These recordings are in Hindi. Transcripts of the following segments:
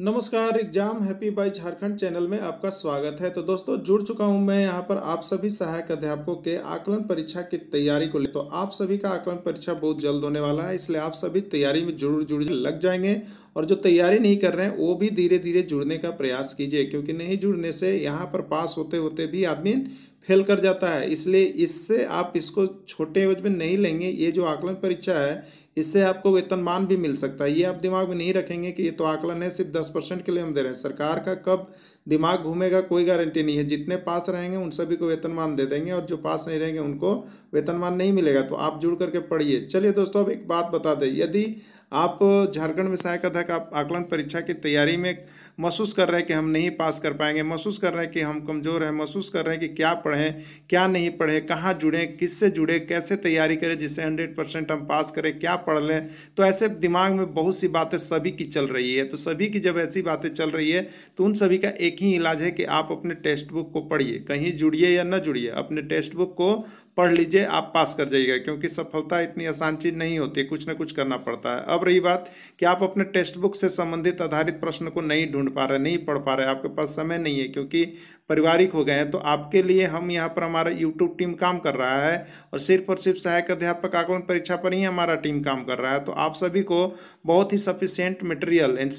नमस्कार exam happy by Jharkhand channel में आपका स्वागत है तो दोस्तों जुड़ चुका हूं मैं यहां पर आप सभी सहायक अध्यापकों के आकलन परीक्षा की तैयारी को ले तो आप सभी का आकलन परीक्षा बहुत जल्द होने वाला है इसलिए आप सभी तैयारी में जरूर जुड़ लग जाएंगे और जो तैयारी नहीं कर रहे हैं वो भी धीरे धीरे जुड़ने का प्रयास कीजिए क्योंकि नहीं जुड़ने से यहाँ पर पास होते होते भी आदमी फेल कर जाता है इसलिए इससे आप इसको छोटे एवज में नहीं लेंगे ये जो आकलन परीक्षा है इससे आपको वेतनमान भी मिल सकता है ये आप दिमाग में नहीं रखेंगे कि ये तो आकलन है सिर्फ दस परसेंट के लिए हम दे रहे हैं सरकार का कब दिमाग घूमेगा कोई गारंटी नहीं है जितने पास रहेंगे उन सभी को वेतनमान दे देंगे और जो पास नहीं रहेंगे उनको वेतनमान नहीं मिलेगा तो आप जुड़ करके पढ़िए चलिए दोस्तों अब एक बात बता दें यदि आप झारखंड में सहायक अध्यक्ष आकलन परीक्षा की तैयारी में महसूस कर रहे हैं कि हम नहीं पास कर पाएंगे महसूस कर रहे हैं कि हम कमज़ोर हैं महसूस कर रहे हैं कि क्या पढ़ें क्या नहीं पढ़ें कहाँ जुड़ें किससे जुड़ें कैसे तैयारी करें जिससे हंड्रेड परसेंट हम पास करें क्या पढ़ लें तो ऐसे दिमाग में बहुत सी बातें सभी की चल रही है तो सभी की जब ऐसी बातें चल रही है तो उन सभी का एक ही इलाज है कि आप अपने टेक्स्ट बुक को पढ़िए कहीं जुड़िए या न जुड़िए अपने टेक्स्ट बुक को पढ़ लीजिए आप पास कर जाइएगा क्योंकि सफलता इतनी आसान चीज़ नहीं होती कुछ ना कुछ करना पड़ता है अब रही बात कि आप अपने टेक्स्ट बुक से संबंधित आधारित प्रश्न को नहीं ढूंढ ढूंढ पा रहे नहीं पढ़ पा रहे आपके पास समय नहीं है क्योंकि पारिवारिक हो गए हैं तो आपके लिए हम यहाँ पर हमारा यूट्यूब टीम काम कर रहा है और सिर्फ और सिर्फ सहायक अध्यापक आकलन परीक्षा पर ही हमारा टीम काम कर रहा है तो आप सभी को बहुत ही सफिशियंट मटेरियल एन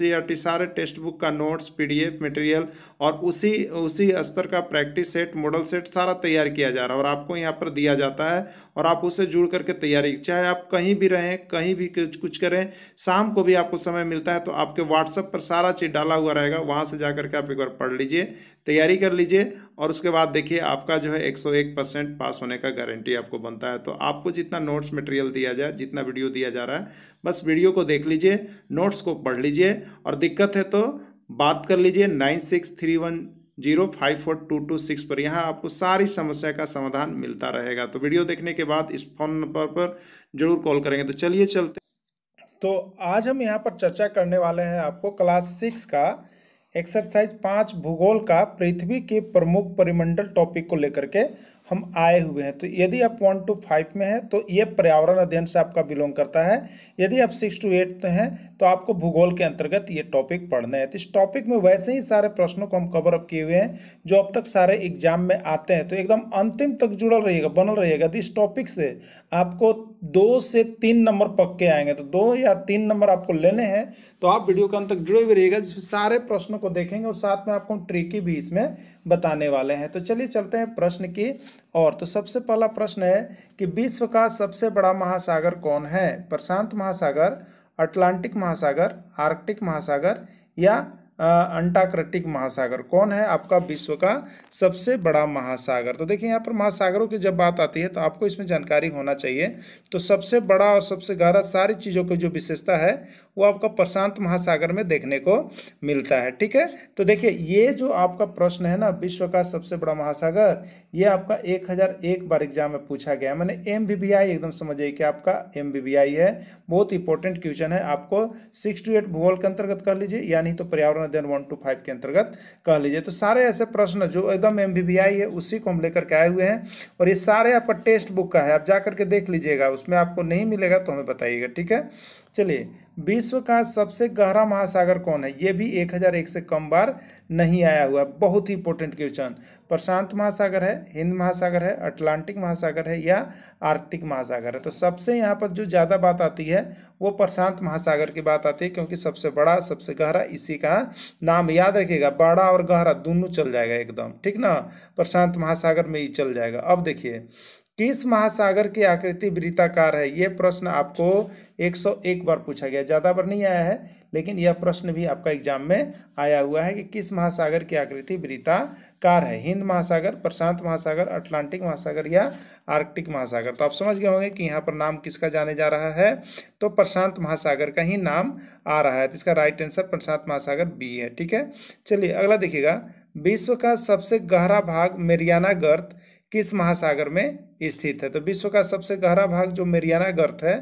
सारे टेक्स्ट बुक का नोट्स पीडीएफ मटेरियल और उसी उसी स्तर का प्रैक्टिस सेट मॉडल सेट सारा तैयार किया जा रहा है और आपको यहाँ पर दिया जाता है और आप उसे जुड़ करके तैयारी चाहे आप कहीं भी रहें कहीं भी कुछ करें शाम को भी आपको समय मिलता है तो आपके व्हाट्सएप पर सारा चीज़ डाला हुआ हुआ रहेगा वहाँ से जा करके आप एक बार पढ़ लीजिए तैयारी कर लीजिए और उसके बाद देखिए आपका जो है एक सौ एक परसेंट पास होने का गारंटी आपको बनता है तो आपको जितना नोट्स मटेरियल दिया जाए जितना वीडियो दिया जा रहा है बस वीडियो को देख लीजिए नोट्स को पढ़ लीजिए और दिक्कत है तो बात कर लीजिए nine six three one zero five four two two six पर यहाँ आपको सारी समस्या का समाधान मिलता रहेगा तो वीडियो देखने के बाद इस फोन नंबर पर जरूर कॉल करेंगे तो चलिए चलते तो आज हम यहाँ पर चर्चा करने वाले हैं आपको क्लास सिक्स का एक्सरसाइज पाँच भूगोल का पृथ्वी के प्रमुख परिमंडल टॉपिक को लेकर के हम आए हुए हैं तो यदि आप वन टू फाइव में हैं तो ये पर्यावरण अध्ययन से आपका बिलोंग करता है यदि आप सिक्स टू एट में हैं तो आपको भूगोल के अंतर्गत ये टॉपिक पढ़ना है तो इस टॉपिक में वैसे ही सारे प्रश्नों को हम कवर अप किए हुए हैं जो अब तक सारे एग्जाम में आते हैं तो एकदम अंतिम तक जुड़ा रहिएगा बनल रहिएगा तो इस टॉपिक से आपको दो से तीन नंबर पक्के आएंगे तो दो या तीन नंबर आपको लेने हैं तो आप वीडियो के अंत तक जुड़े हुए रहिएगा जिसमें सारे प्रश्नों को देखेंगे और साथ में आपको ट्रिकी भी इसमें बताने वाले हैं तो चलिए चलते हैं प्रश्न की और तो सबसे पहला प्रश्न है कि विश्व का सबसे बड़ा महासागर कौन है प्रशांत महासागर अटलांटिक महासागर आर्कटिक महासागर या अंटार्कटिक महासागर कौन है आपका विश्व का सबसे बड़ा महासागर तो देखिए यहाँ पर महासागरों की जब बात आती है तो आपको इसमें जानकारी होना चाहिए तो सबसे बड़ा और सबसे गहरा सारी चीज़ों की जो विशेषता है वो आपका प्रशांत महासागर में देखने को मिलता है ठीक है तो देखिए ये जो आपका प्रश्न है ना विश्व का सबसे बड़ा महासागर ये आपका एक हजार एक बार एग्जाम में पूछा गया मैंने एम एकदम समझिए कि आपका एम है बहुत इंपॉर्टेंट क्वेश्चन है आपको सिक्स टू एट भूगोल के अंतर्गत कर लीजिए या नहीं तो पर्यावरण अध्ययन वन टू फाइव के अंतर्गत कह लीजिए तो सारे ऐसे प्रश्न जो एकदम एम है उसी को हम लेकर के आए हुए हैं और ये सारे आपका टेक्स्ट बुक का है आप जा करके देख लीजिएगा उसमें आपको नहीं मिलेगा तो हमें बताइएगा ठीक है चलिए विश्व का सबसे गहरा महासागर कौन है ये भी 1001 से कम बार नहीं आया हुआ बहुत ही इंपॉर्टेंट क्वेश्चन प्रशांत महासागर है हिंद महासागर है अटलांटिक महासागर है या आर्कटिक महासागर है तो सबसे यहाँ पर जो ज़्यादा बात आती है वो प्रशांत महासागर की बात आती है क्योंकि सबसे बड़ा सबसे गहरा इसी का नाम याद रखिएगा बड़ा और गहरा दोनों चल जाएगा एकदम ठीक ना प्रशांत महासागर में ही चल जाएगा अब देखिए किस महासागर की आकृति वृत्ताकार है ये प्रश्न आपको 101 बार पूछा गया ज़्यादा बार नहीं आया है लेकिन यह प्रश्न भी आपका एग्जाम में आया हुआ है कि किस महासागर की आकृति वृत्ताकार है हिंद महासागर प्रशांत महासागर अटलांटिक महासागर या आर्कटिक महासागर तो आप समझ गए होंगे कि यहाँ पर नाम किसका जाने जा रहा है तो प्रशांत महासागर का ही नाम आ रहा है तो इसका राइट आंसर प्रशांत महासागर बी है ठीक है चलिए अगला देखिएगा विश्व का सबसे गहरा भाग मेरियाना गर्त किस महासागर में स्थित है तो विश्व का सबसे गहरा भाग जो मेरियाना गर्त है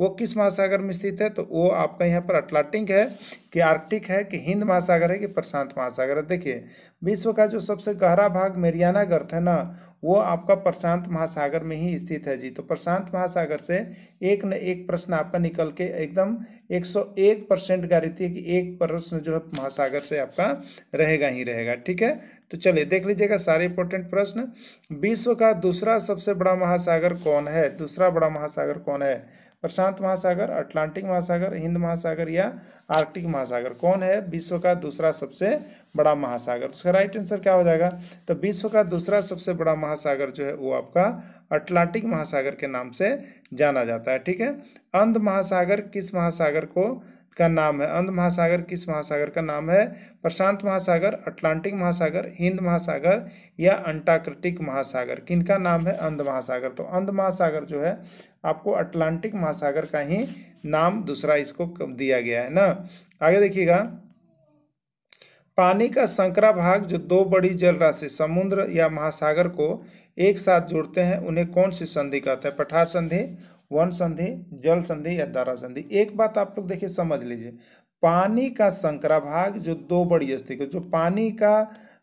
वो किस महासागर में स्थित है तो वो आपका यहाँ पर अटलांटिक है कि आर्कटिक है कि हिंद महासागर है कि प्रशांत महासागर है देखिए विश्व का जो सबसे गहरा भाग मेरियाना गर्थ है ना वो आपका प्रशांत महासागर में ही स्थित है जी तो प्रशांत महासागर से एक न एक प्रश्न आपका निकल के एकदम 101 परसेंट गारंटी है कि एक प्रश्न जो है महासागर से आपका रहेगा ही रहेगा ठीक है तो चलिए देख लीजिएगा सारे इंपॉर्टेंट प्रश्न विश्व का दूसरा सबसे बड़ा महासागर कौन है दूसरा बड़ा महासागर कौन है प्रशांत महासागर अटलांटिक महासागर हिंद महासागर या आर्कटिक महासागर कौन है विश्व का दूसरा सबसे बड़ा महासागर तो उसका राइट आंसर क्या हो जाएगा तो विश्व का दूसरा सबसे बड़ा महासागर जो है वो आपका अटलांटिक महासागर के नाम से जाना जाता है ठीक है अंध महासागर किस महासागर को का नाम है अंध महासागर किस महासागर का नाम है प्रशांत महासागर अटलांटिक महासागर हिंद महासागर या अंटार्कटिक महासागर किनका नाम है अंध महासागर तो अंध महासागर जो है आपको अटलांटिक महासागर का ही नाम दूसरा इसको दिया गया है ना आगे देखिएगा पानी का संकरा भाग जो दो बड़ी जल राशि समुद्र या महासागर को एक साथ जोड़ते हैं उन्हें कौन सी संधि कहते हैं पठार संधि वन संधि जल संधि या दारा संधि एक बात आप लोग देखिए समझ लीजिए पानी का संकरा भाग जो दो बड़ी अस्थि को जो पानी का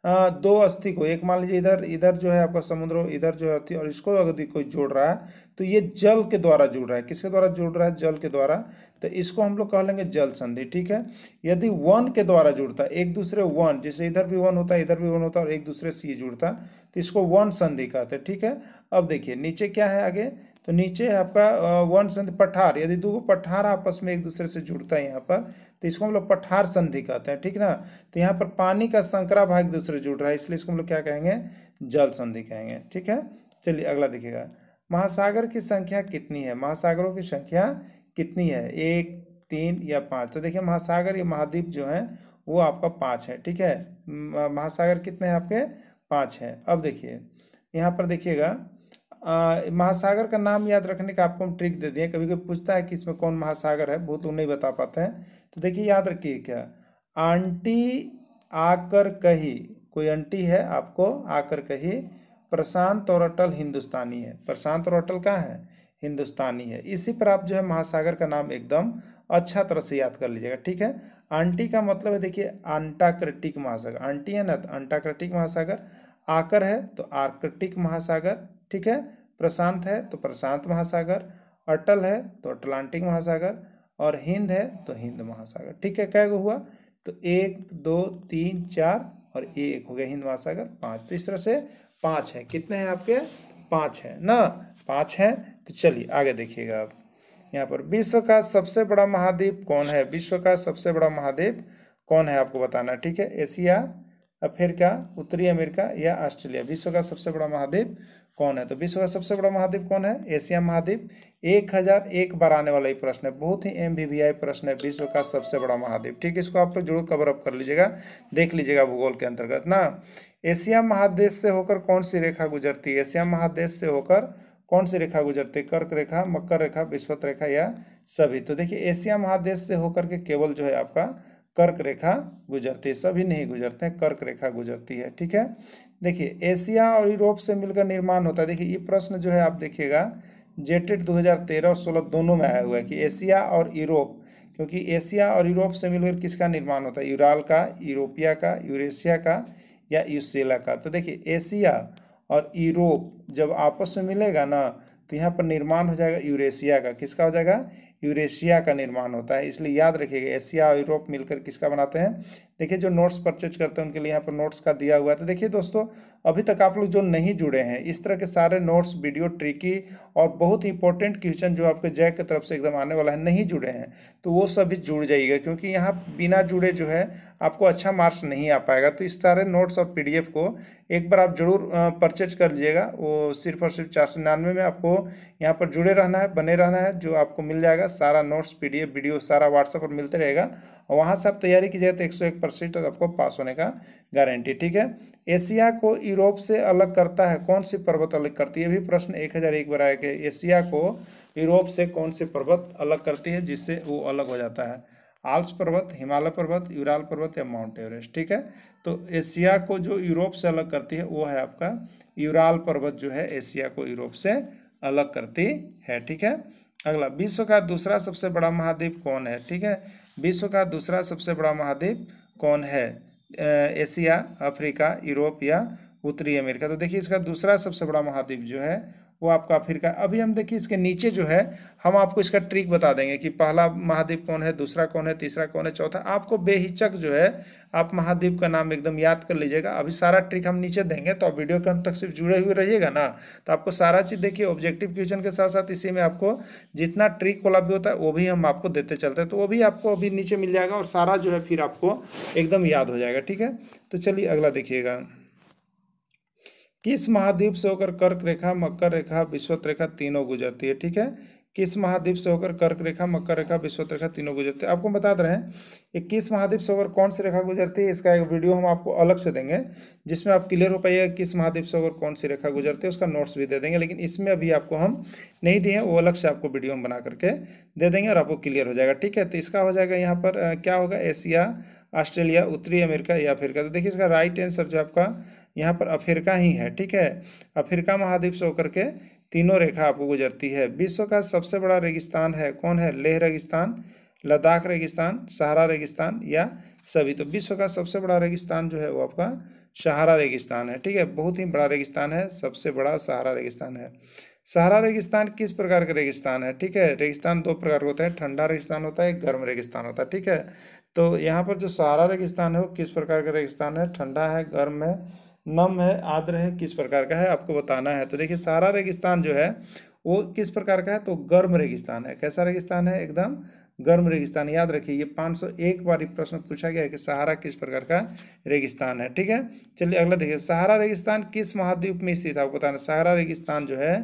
दो अस्थि को एक मान लीजिए इधर इधर जो है आपका समुद्र इधर जो है अस्थि और इसको अगर कोई जोड़ रहा है तो ये जल के द्वारा जुड़ रहा है किसके द्वारा जुड़ रहा है जल के द्वारा तो इसको हम लोग कह लेंगे जल संधि ठीक है यदि वन के द्वारा जुड़ता एक दूसरे वन जैसे इधर भी वन होता है इधर भी वन होता है और एक दूसरे से ये जुड़ता तो इसको वन संधि कहते हैं ठीक है अब देखिए नीचे क्या है आगे तो नीचे है आपका वन संधि पठार यदि दो पठार आपस में एक दूसरे से जुड़ता है यहाँ पर तो इसको हम लोग पठार संधि कहते हैं ठीक ना तो यहाँ पर पानी का संकरा भाग एक दूसरे जुड़ रहा है इसलिए इसको हम लोग क्या कहेंगे जल संधि कहेंगे ठीक है चलिए अगला देखिएगा महासागर की संख्या कितनी है महासागरों की संख्या कितनी है एक तीन या पाँच तो देखिए महासागर या महाद्वीप जो है वो आपका पाँच है ठीक है महासागर कितने हैं आपके पाँच है अब देखिए यहाँ पर देखिएगा महासागर का नाम याद रखने का आपको हम ट्रिक दे दिए कभी कभी पूछता है कि इसमें कौन महासागर है बहुत तो लोग नहीं बता पाते हैं तो देखिए याद रखिए क्या आंटी आकर कही कोई आंटी है आपको आकर कही प्रशांत और अटल हिंदुस्तानी है प्रशांत और अटल कहाँ है हिंदुस्तानी है इसी पर आप जो है महासागर का नाम एकदम अच्छा तरह से याद कर लीजिएगा ठीक है आंटी का मतलब है देखिए अंटार्कटिक महासागर आंटी है ना तो अंटार्कटिक महासागर आकर है तो आर्कटिक महासागर ठीक है प्रशांत है तो प्रशांत महासागर अटल है तो अटलांटिक महासागर और हिंद है तो हिंद महासागर ठीक है क्या हुआ तो एक दो तीन चार और एक हो गया हिंद महासागर पाँच तो इस तरह से पाँच है कितने हैं आपके पाँच है ना पाँच है तो चलिए आगे देखिएगा आप यहाँ पर विश्व का सबसे बड़ा महाद्वीप कौन है विश्व का सबसे बड़ा महाद्वीप कौन है आपको बताना है ठीक है एशिया अफ्रीका उत्तरी अमेरिका या ऑस्ट्रेलिया विश्व का सबसे बड़ा महाद्वीप कौन है तो विश्व का सबसे बड़ा महाद्वीप कौन है एशिया महाद्वीप एक हजार एक बार आने वाला ये प्रश्न है बहुत ही एम प्रश्न है विश्व का सबसे बड़ा महाद्वीप ठीक है इसको आप लोग जरूर कवर अप कर लीजिएगा देख लीजिएगा भूगोल के अंतर्गत ना एशिया महादेश से होकर कौन सी रेखा गुजरती है एशिया महादेश से होकर कौन सी रेखा गुजरती है कर्क रेखा मकर रेखा विश्वत रेखा या सभी तो देखिए एशिया महादेश से होकर के केवल जो है आपका कर्क रेखा गुजरती है सभी नहीं गुजरते हैं कर्क रेखा गुजरती है ठीक है देखिए एशिया और यूरोप से मिलकर निर्माण होता है देखिए ये प्रश्न जो है आप देखिएगा जेटेड 2013 और सोलह दोनों में आया हुआ है कि एशिया और यूरोप क्योंकि एशिया और यूरोप से मिलकर किसका निर्माण होता है यूराल का यूरोपिया का यूरेशिया का या यूसेला का तो देखिए एशिया और यूरोप जब आपस में मिलेगा ना तो यहाँ पर निर्माण हो जाएगा यूरेशिया का किसका हो जाएगा यूरेशिया का निर्माण होता है इसलिए याद रखिएगा एशिया और यूरोप मिलकर किसका बनाते हैं देखिए जो नोट्स परचेज करते हैं उनके लिए यहाँ पर नोट्स का दिया हुआ है तो देखिए दोस्तों अभी तक आप लोग जो नहीं जुड़े हैं इस तरह के सारे नोट्स वीडियो ट्रिकी और बहुत ही इंपॉर्टेंट क्वेश्चन जो आपके जैक की तरफ से एकदम आने वाला है नहीं जुड़े हैं तो वो सभी जुड़ जाइएगा क्योंकि यहाँ बिना जुड़े जो है आपको अच्छा मार्क्स नहीं आ पाएगा तो इस सारे नोट्स और पी को एक बार आप जरूर परचेज कर लीजिएगा वो सिर्फ और सिर्फ चार सौ निन्यानवे में आपको यहाँ पर जुड़े रहना है बने रहना है जो आपको मिल जाएगा सारा नोट्स पी वीडियो सारा व्हाट्सएप पर मिलते रहेगा और वहाँ से आप तैयारी कीजिएगा तो एक परसेंट आपको पास होने का गारंटी ठीक है एशिया को यूरोप से अलग करता है कौन सी पर्वत अलग करती है अभी प्रश्न एक हज़ार एक बार आया कि एशिया को यूरोप से कौन सी पर्वत अलग करती है जिससे वो अलग हो जाता है आल्प्स पर्वत हिमालय पर्वत यूराल पर्वत या माउंट एवरेस्ट ठीक है तो एशिया को जो यूरोप से अलग करती है वो है आपका यूराल पर्वत जो है एशिया को यूरोप से अलग करती है ठीक है अगला विश्व का दूसरा सबसे बड़ा महाद्वीप कौन है ठीक है विश्व का दूसरा सबसे बड़ा महाद्वीप कौन है एशिया अफ्रीका यूरोप या उत्तरी अमेरिका तो देखिए इसका दूसरा सबसे बड़ा महाद्वीप जो है वो आपका फिर का अभी हम देखिए इसके नीचे जो है हम आपको इसका ट्रिक बता देंगे कि पहला महाद्वीप कौन है दूसरा कौन है तीसरा कौन है चौथा आपको बेहिचक जो है आप महाद्वीप का नाम एकदम याद कर लीजिएगा अभी सारा ट्रिक हम नीचे देंगे तो आप वीडियो के अंत तक सिर्फ जुड़े हुए रहिएगा ना तो आपको सारा चीज़ देखिए ऑब्जेक्टिव क्वेश्चन के साथ साथ इसी में आपको जितना ट्रिक वाला भी होता है वो भी हम आपको देते चलते हैं तो वो भी आपको अभी नीचे मिल जाएगा और सारा जो है फिर आपको एकदम याद हो जाएगा ठीक है तो चलिए अगला देखिएगा किस महाद्वीप से होकर कर्क रेखा मकर रेखा विश्वत रेखा तीनों गुजरती है ठीक है किस महाद्वीप से होकर कर्क रेखा मकर रेखा विश्वत रेखा तीनों गुजरती है आपको बता दे रहे हैं कि किस महाद्वीप से होकर कौन सी रेखा गुजरती है इसका एक वीडियो हम आपको अलग से देंगे जिसमें आप क्लियर हो पाइएगा किस महाद्वीप से होकर कौन सी रेखा गुजरती है उसका नोट्स भी दे देंगे लेकिन इसमें अभी आपको हम नहीं दिए वो अलग से आपको वीडियो हम बना करके दे देंगे और आपको क्लियर हो जाएगा ठीक है तो इसका हो जाएगा यहाँ पर क्या होगा एशिया ऑस्ट्रेलिया उत्तरी अमेरिका या अफ्रीका तो देखिए इसका राइट आंसर जो आपका यहाँ पर अफ्रीका ही है ठीक है अफ्रीका महाद्वीप से होकर के तीनों रेखा आपको गुजरती है विश्व का सबसे बड़ा रेगिस्तान है कौन है लेह रेगिस्तान लद्दाख रेगिस्तान सहारा रेगिस्तान या सभी तो विश्व का सबसे बड़ा रेगिस्तान जो है वो आपका सहारा रेगिस्तान है ठीक है बहुत ही बड़ा रेगिस्तान है सबसे बड़ा सहारा रेगिस्तान है सहारा रेगिस्तान किस प्रकार का रेगिस्तान है ठीक है रेगिस्तान दो प्रकार के होते हैं ठंडा रेगिस्तान होता है गर्म रेगिस्तान होता है ठीक है तो यहाँ पर जो सहारा रेगिस्तान है वो किस प्रकार का रेगिस्तान है ठंडा है गर्म है नम है आर्द्र है किस प्रकार का है आपको बताना है तो देखिए सारा रेगिस्तान जो है वो किस प्रकार का है तो गर्म रेगिस्तान है कैसा रेगिस्तान है एकदम गर्म रेगिस्तान याद रखिए ये 501 बार प्रश्न पूछा गया है कि सहारा किस प्रकार का रेगिस्तान है ठीक है चलिए अगला देखिए सहारा रेगिस्तान किस महाद्वीप में स्थित है आपको बताना सहारा रेगिस्तान जो है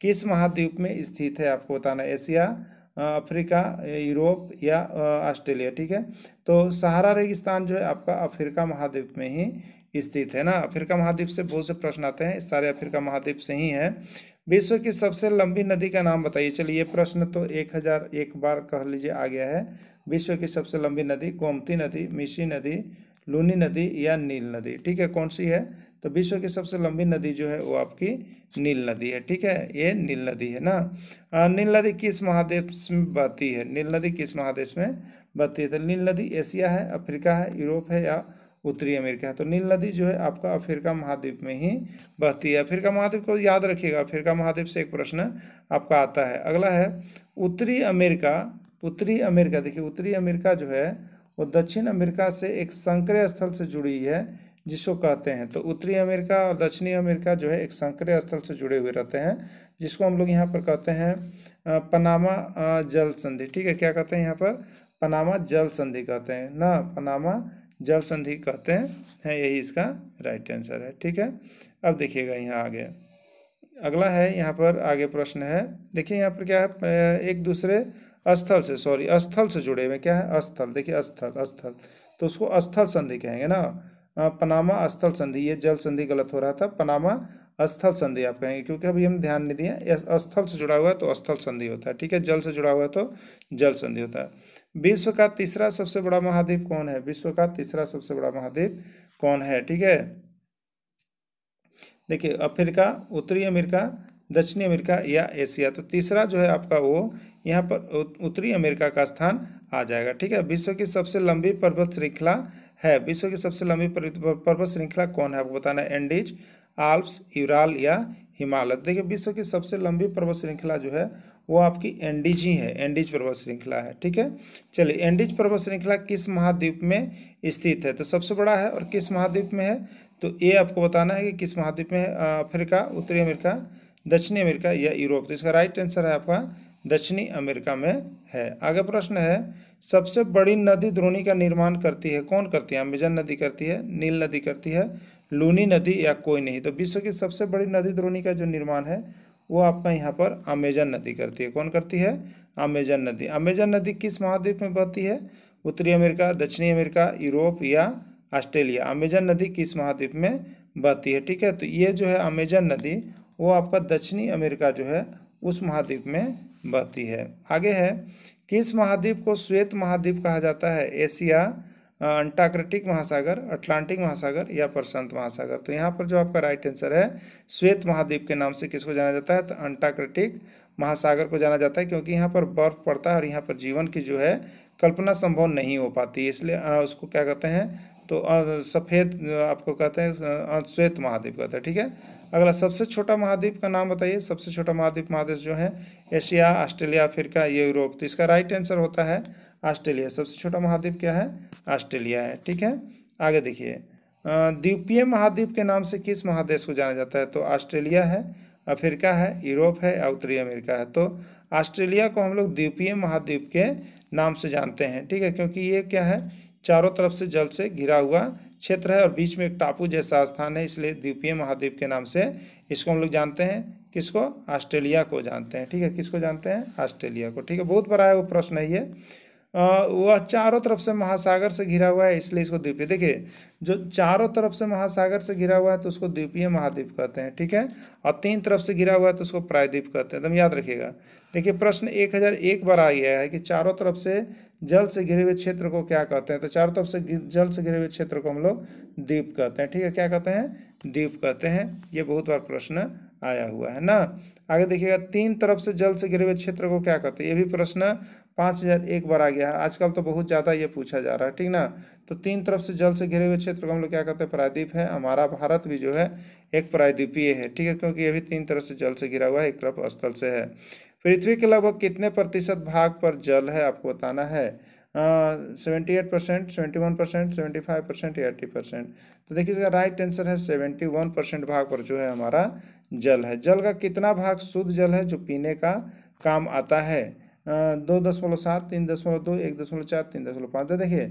किस महाद्वीप में स्थित है आपको बताना एशिया अफ्रीका यूरोप या ऑस्ट्रेलिया ठीक है तो सहारा रेगिस्तान जो है आपका अफ्रीका महाद्वीप में ही स्थित है ना अफ्रीका महाद्वीप से बहुत से प्रश्न आते हैं सारे अफ्रीका महाद्वीप से ही हैं विश्व की सबसे लंबी नदी का नाम बताइए चलिए ये प्रश्न तो एक हजार एक बार कह लीजिए आ गया है विश्व की सबसे लंबी नदी गोमती नदी मिशी नदी लूनी नदी या नील नदी ठीक है कौन सी है तो विश्व की सबसे लंबी नदी जो है वो आपकी नील नदी है ठीक है ये नील नदी है ना नील नदी किस महादेश में बहती है नील नदी किस महादेश में बहती है तो नील नदी एशिया है अफ्रीका है यूरोप है या उत्तरी अमेरिका तो नील नदी जो है आपका अफ्रीका महाद्वीप में ही बहती है अफ्रीका महाद्वीप को याद रखिएगा अफ्रीका महाद्वीप से एक प्रश्न आपका आता है अगला है उत्तरी अमेरिका उत्तरी अमेरिका देखिए उत्तरी अमेरिका जो है वो दक्षिण अमेरिका से एक संक्रय स्थल से जुड़ी है जिसको कहते हैं तो उत्तरी अमेरिका और दक्षिणी अमेरिका जो है एक संक्रय स्थल से जुड़े हुए रहते हैं जिसको हम लोग यहाँ पर कहते हैं पनामा जल संधि ठीक है क्या कहते हैं यहाँ पर पनामा जल संधि कहते हैं ना पनामा जल संधि कहते हैं यही इसका राइट आंसर है ठीक है अब देखिएगा यहाँ आगे अगला है यहाँ पर आगे प्रश्न है देखिए यहाँ पर क्या है एक दूसरे स्थल से सॉरी स्थल से जुड़े हुए क्या है स्थल देखिए स्थल स्थल तो उसको स्थल संधि कहेंगे ना पनामा स्थल संधि ये जल संधि गलत हो रहा था पनामा अस्थल संधि आप कहेंगे क्योंकि अभी हम ध्यान नहीं दिए अस्थल से जुड़ा हुआ है तो अस्थल संधि होता है ठीक है जल से जुड़ा हुआ है तो जल संधि होता है विश्व का तीसरा सबसे बड़ा महाद्वीप कौन है विश्व का तीसरा सबसे बड़ा महाद्वीप कौन है ठीक है देखिए अफ्रीका उत्तरी अमेरिका दक्षिणी अमेरिका या एशिया तो तीसरा जो है आपका वो यहाँ पर उत्तरी अमेरिका का स्थान आ जाएगा ठीक है विश्व की सबसे लंबी पर्वत श्रृंखला है विश्व की सबसे लंबी पर्वत श्रृंखला कौन है आपको बताना है एंडीज आल्प्स यूराल या हिमालय देखिए विश्व की सबसे लंबी पर्वत श्रृंखला जो है वो आपकी एंडीजी ही है एंडीज पर्वत श्रृंखला है ठीक है चलिए एंडीज पर्वत श्रृंखला किस महाद्वीप में स्थित है तो सबसे बड़ा है और किस महाद्वीप में है तो ये आपको बताना है कि किस महाद्वीप में अफ्रीका उत्तरी अमेरिका दक्षिणी अमेरिका या यूरोप तो इसका राइट आंसर है आपका दक्षिणी अमेरिका में है आगे प्रश्न है सबसे बड़ी नदी द्रोणी का निर्माण करती है कौन करती है अमेजन नदी करती है नील नदी करती है लूनी नदी या कोई नहीं तो विश्व की सबसे बड़ी नदी द्रोणी का जो निर्माण है वो आपका यहाँ पर अमेजन नदी करती है कौन करती है अमेजन नदी अमेजन नदी किस महाद्वीप में बहती है उत्तरी अमेरिका दक्षिणी अमेरिका यूरोप या ऑस्ट्रेलिया अमेजन नदी किस महाद्वीप में बहती है ठीक है तो ये जो है अमेजन नदी वो आपका दक्षिणी अमेरिका जो है उस महाद्वीप में बहती है आगे है किस महाद्वीप को श्वेत महाद्वीप कहा जाता है एशिया अंटार्कटिक महासागर अटलांटिक महासागर या प्रशांत महासागर तो यहाँ पर जो आपका राइट आंसर है श्वेत महाद्वीप के नाम से किसको जाना जाता है तो अंटार्कटिक महासागर को जाना जाता है क्योंकि यहाँ पर बर्फ पड़ता है और यहाँ पर जीवन की जो है कल्पना संभव नहीं हो पाती इसलिए उसको क्या कहते हैं तो सफ़ेद आपको कहते हैं श्वेत महाद्वीप कहते हैं ठीक है अगला सबसे छोटा महाद्वीप का नाम बताइए सबसे छोटा महाद्वीप महादेश जो है एशिया ऑस्ट्रेलिया अफ्रीका यूरोप तो इसका राइट आंसर होता है ऑस्ट्रेलिया सबसे छोटा महाद्वीप क्या है ऑस्ट्रेलिया है ठीक है आगे देखिए द्वीपीय महाद्वीप के नाम से किस महादेश को जाना जाता है तो ऑस्ट्रेलिया है अफ्रीका है यूरोप है या उत्तरी अमेरिका है तो ऑस्ट्रेलिया को हम लोग द्वीपीय महाद्वीप के नाम से जानते हैं ठीक है क्योंकि ये क्या है चारों तरफ से जल से घिरा हुआ क्षेत्र है और बीच में एक टापू जैसा स्थान है इसलिए द्वीपीय महाद्वीप के नाम से इसको हम लोग जानते हैं किसको ऑस्ट्रेलिया को जानते हैं ठीक है किसको जानते हैं ऑस्ट्रेलिया को ठीक है बहुत बड़ा है वो प्रश्न है ये वह चारों तरफ से महासागर से घिरा हुआ है इसलिए इसको द्वीपीय देखिए जो चारों तरफ से महासागर से घिरा हुआ है तो उसको द्वीपीय महाद्वीप कहते हैं ठीक है और तीन तरफ से घिरा हुआ है तो उसको प्रायद्वीप कहते हैं एकदम तो याद रखिएगा देखिए प्रश्न एक हज़ार एक बार आ गया है कि चारों तरफ से जल से घिरे हुए क्षेत्र को क्या कहते हैं तो चारों तरफ से जल से घिरे हुए क्षेत्र को हम लोग द्वीप कहते हैं ठीक है क्या कहते हैं द्वीप कहते हैं ये बहुत बार प्रश्न आया हुआ है ना आगे देखिएगा तीन तरफ से जल से घिरे हुए क्षेत्र को क्या कहते हैं ये भी प्रश्न पाँच हज़ार एक बार आ गया है आजकल तो बहुत ज़्यादा ये पूछा जा रहा है ठीक ना तो तीन तरफ से जल से घिरे हुए क्षेत्र को हम लोग क्या कहते हैं प्रायद्वीप है हमारा भारत भी जो है एक प्रायद्वीपीय है ठीक है क्योंकि ये भी तीन तरफ से जल से घिरा हुआ है एक तरफ स्थल से है पृथ्वी के लगभग कितने प्रतिशत भाग पर जल है आपको बताना है seventy eight percent seventy one percent seventy five percent eighty percent तो देखिए इसका राइट आंसर है सेवेंटी वन परसेंट भाग पर जो है हमारा जल है जल का कितना भाग शुद्ध जल है जो पीने का काम आता है दो दशमलव सात तीन दशमलव दो एक दशमलव चार तीन दशमलव पाँच तो देखिए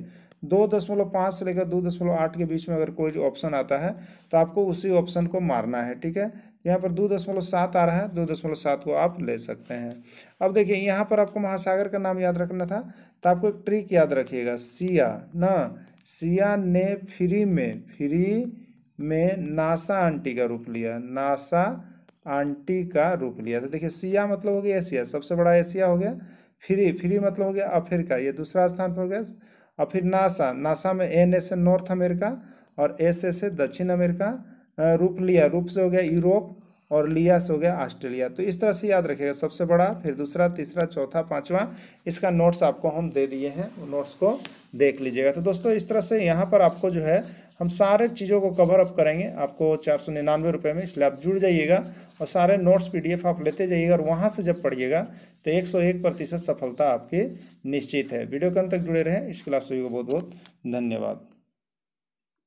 दो दशमलव पाँच से लेकर दो दशमलव आठ के बीच में अगर कोई ऑप्शन आता है तो आपको उसी ऑप्शन को मारना है ठीक है यहाँ पर दो दशमलव सात आ रहा है दो दशमलव सात को आप ले सकते हैं अब देखिए यहाँ पर आपको महासागर का नाम याद रखना था तो आपको एक ट्रिक याद रखिएगा सिया न सिया ने फ्री में फ्री में नासा आंटी का रूप लिया नासा आंटी का रूप लिया तो देखिए सिया मतलब हो गया एशिया सबसे बड़ा एशिया हो गया फ्री फ्री मतलब हो गया अफ्रीका ये दूसरा स्थान पर हो गया और फिर नासा नासा में एन एस है नॉर्थ अमेरिका और एस एस ए दक्षिण अमेरिका रूप लिया रूप से हो गया यूरोप और लिया से हो गया ऑस्ट्रेलिया तो इस तरह से याद रखिएगा सबसे बड़ा फिर दूसरा तीसरा चौथा पाँचवा इसका नोट्स आपको हम दे दिए हैं नोट्स को देख लीजिएगा तो दोस्तों इस तरह से यहाँ पर आपको जो है हम सारे चीज़ों को कवर अप करेंगे आपको चार सौ निन्यानवे रुपये में इसलिए आप जुड़ जाइएगा और सारे नोट्स पीडीएफ आप लेते जाइएगा और वहाँ से जब पढ़िएगा तो एक सौ एक प्रतिशत सफलता आपकी निश्चित है वीडियो के अंत तक जुड़े रहें इसके लिए आप सभी को बहुत बहुत धन्यवाद